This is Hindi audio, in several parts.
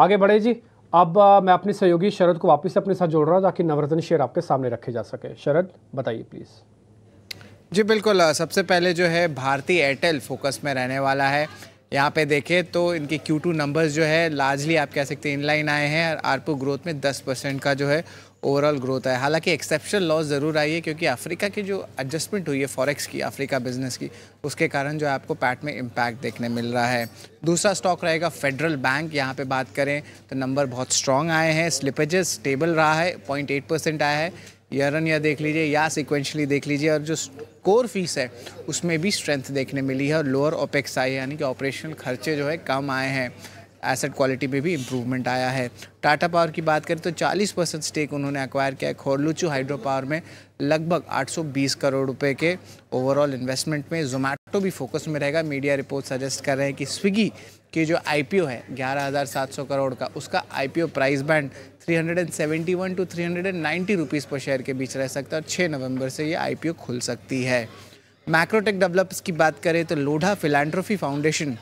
आगे बढ़े जी अब मैं अपनी सहयोगी शरद को वापस अपने साथ जोड़ रहा हूँ ताकि नवरत्न शेयर आपके सामने रखे जा सके शरद बताइए प्लीज़ जी बिल्कुल सबसे पहले जो है भारतीय एयरटेल फोकस में रहने वाला है यहाँ पे देखें तो इनके Q2 नंबर्स जो है लार्जली आप कह सकते हैं इनलाइन आए हैं और आरपो ग्रोथ में 10 परसेंट का जो है ओवरऑल ग्रोथ है हालांकि एक्सेप्शनल लॉस ज़रूर आई है क्योंकि अफ्रीका की जो एडजस्टमेंट हुई है फॉरेक्स की अफ्रीका बिजनेस की उसके कारण जो है आपको पैट में इम्पैक्ट देखने मिल रहा है दूसरा स्टॉक रहेगा फेडरल बैंक यहाँ पर बात करें तो नंबर बहुत स्ट्रॉन्ग आए हैं स्लिपेजेस स्टेबल रहा है पॉइंट आया है ईयर ऑन ईयर देख लीजिए या सिक्वेंशली देख लीजिए और जो कोर फीस है उसमें भी स्ट्रेंथ देखने मिली है और लोअर ओपेक्स आई है यानी कि ऑपरेशनल खर्चे जो है कम आए हैं एसेट क्वालिटी में भी इम्प्रूवमेंट आया है टाटा पावर की बात करें तो 40 परसेंट स्टेक उन्होंने एक्वायर किया है खोरलुचू हाइड्रो पावर में लगभग 820 करोड़ रुपए के ओवरऑल इन्वेस्टमेंट में जोमैटो ऑटो भी फोकस में रहेगा मीडिया रिपोर्ट सजेस्ट कर रहे हैं कि स्विगी के जो आई है 11,700 करोड़ का उसका I price band 371 to 390 rupees पर शेयर के बीच रह सकता है और 6 नवंबर से ये आईपीओ खुल सकती है मैक्रोटेक डेवलप्स की बात करें तो लोढ़ा फिलेंट्रोफी फाउंडेशन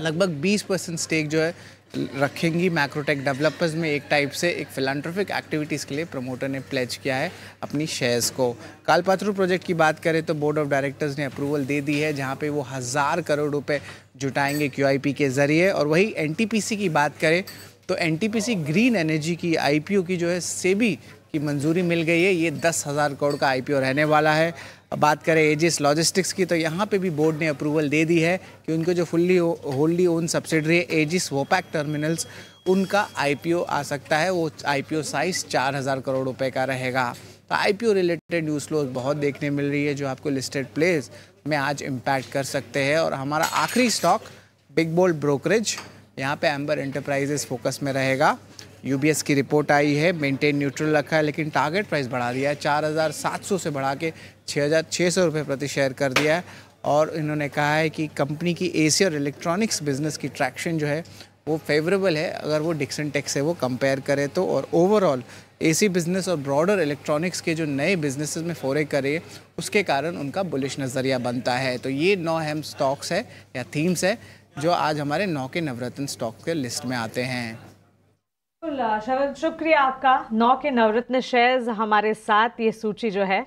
लगभग 20 परसेंट स्टेक जो है रखेंगी मैक्रोटेक डेवलपर्स में एक टाइप से एक फिलान्ट्रफिक एक्टिविटीज़ के लिए प्रमोटर ने प्लेज किया है अपनी शेयर्स को कालपात्रू प्रोजेक्ट की बात करें तो बोर्ड ऑफ डायरेक्टर्स ने अप्रूवल दे दी है जहां पे वो हज़ार करोड़ रुपए जुटाएंगे क्यू के ज़रिए और वही एन की बात करें तो एन ग्रीन एनर्जी की आई की जो है सेबी की मंजूरी मिल गई है ये दस हज़ार करोड़ का आई रहने वाला है बात करें एजिस लॉजिस्टिक्स की तो यहाँ पे भी बोर्ड ने अप्रूवल दे दी है कि उनको जो फुल्ली होल्डी ओन सब्सिडरी है एजिस वोपैक टर्मिनल्स उनका आईपीओ आ सकता है वो आईपीओ साइज चार हज़ार करोड़ रुपए का रहेगा तो आई रिलेटेड न्यूज़ फ्लोज बहुत देखने मिल रही है जो आपको लिस्टेड प्लेस में आज इम्पैक्ट कर सकते हैं और हमारा आखिरी स्टॉक बिग बोल्ड ब्रोकरेज यहाँ पे एम्बर एंटरप्राइजेस फोकस में रहेगा यूबीएस की रिपोर्ट आई है मेंटेन न्यूट्रल रखा है लेकिन टारगेट प्राइस बढ़ा दिया है सौ से बढ़ा के छः रुपए प्रति शेयर कर दिया है और इन्होंने कहा है कि कंपनी की ए और इलेक्ट्रॉनिक्स बिजनेस की ट्रैक्शन जो है वो फेवरेबल है अगर वो डिक्सन टेक्स से वो कंपेयर करें तो और ओवरऑल एसी बिजनेस और ब्रॉडर इलेक्ट्रॉनिक्स के जो नए बिजनेस में फोरे करे उसके कारण उनका बुलिश नज़रिया बनता है तो ये नौ अहम स्टॉक्स है या थीम्स है जो आज हमारे नौ के नवरत्न स्टॉक के लिस्ट में आते हैं शरद शुक्रिया आपका नौ के नवरत्न शेयर्स हमारे साथ ये सूची जो है